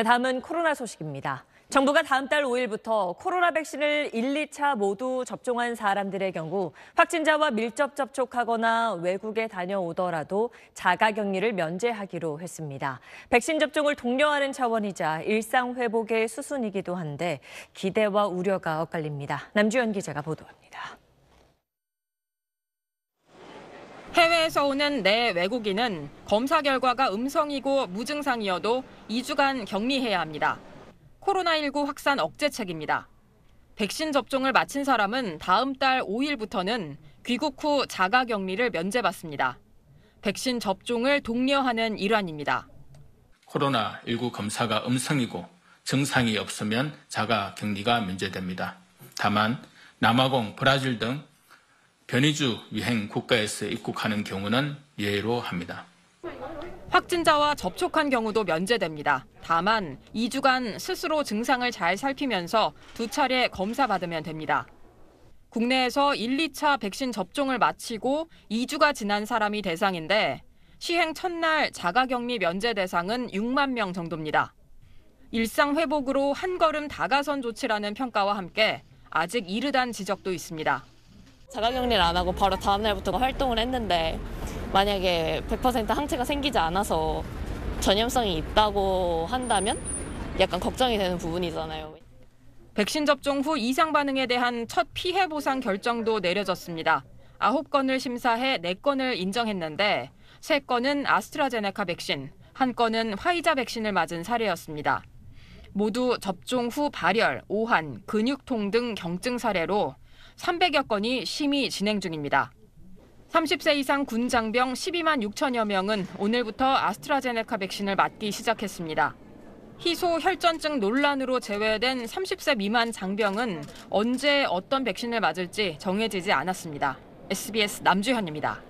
네, 다음은 코로나 소식입니다. 정부가 다음 달 5일부터 코로나 백신을 1, 2차 모두 접종한 사람들의 경우 확진자와 밀접 접촉하거나 외국에 다녀오더라도 자가 격리를 면제하기로 했습니다. 백신 접종을 독려하는 차원이자 일상 회복의 수순이기도 한데 기대와 우려가 엇갈립니다. 남주현 기자가 보도합니다. 해외에서 오는 내 외국인은 검사 결과가 음성이고 무증상이어도 2주간 격리해야 합니다. 코로나19 확산 억제책입니다. 백신 접종을 마친 사람은 다음 달 5일부터는 귀국 후 자가 격리를 면제받습니다. 백신 접종을 독려하는 일환입니다. 코로나19 검사가 음성이고 증상이 없으면 자가 격리가 면제됩니다. 다만 남아공, 브라질 등 변이주 유행 국가에서 입국하는 경우는 예외로 합니다. 확진자와 접촉한 경우도 면제됩니다. 다만 2주간 스스로 증상을 잘 살피면서 두 차례 검사 받으면 됩니다. 국내에서 1, 2차 백신 접종을 마치고 2주가 지난 사람이 대상인데 시행 첫날 자가격리 면제 대상은 6만 명 정도입니다. 일상 회복으로 한 걸음 다가선 조치라는 평가와 함께 아직 이르단 지적도 있습니다. 자가격리를 안 하고 바로 다음날부터 활동을 했는데 만약에 100% 항체가 생기지 않아서 전염성이 있다고 한다면 약간 걱정이 되는 부분이잖아요. 백신 접종 후 이상 반응에 대한 첫 피해 보상 결정도 내려졌습니다. 9건을 심사해 4건을 인정했는데 3건은 아스트라제네카 백신, 1건은 화이자 백신을 맞은 사례였습니다. 모두 접종 후 발열, 오한, 근육통 등 경증 사례로 300여 건이 심의 진행 중입니다. 30세 이상 군 장병 12만 6천여 명은 오늘부터 아스트라제네카 백신을 맞기 시작했습니다. 희소 혈전증 논란으로 제외된 30세 미만 장병은 언제 어떤 백신을 맞을지 정해지지 않았습니다. SBS 남주현입니다.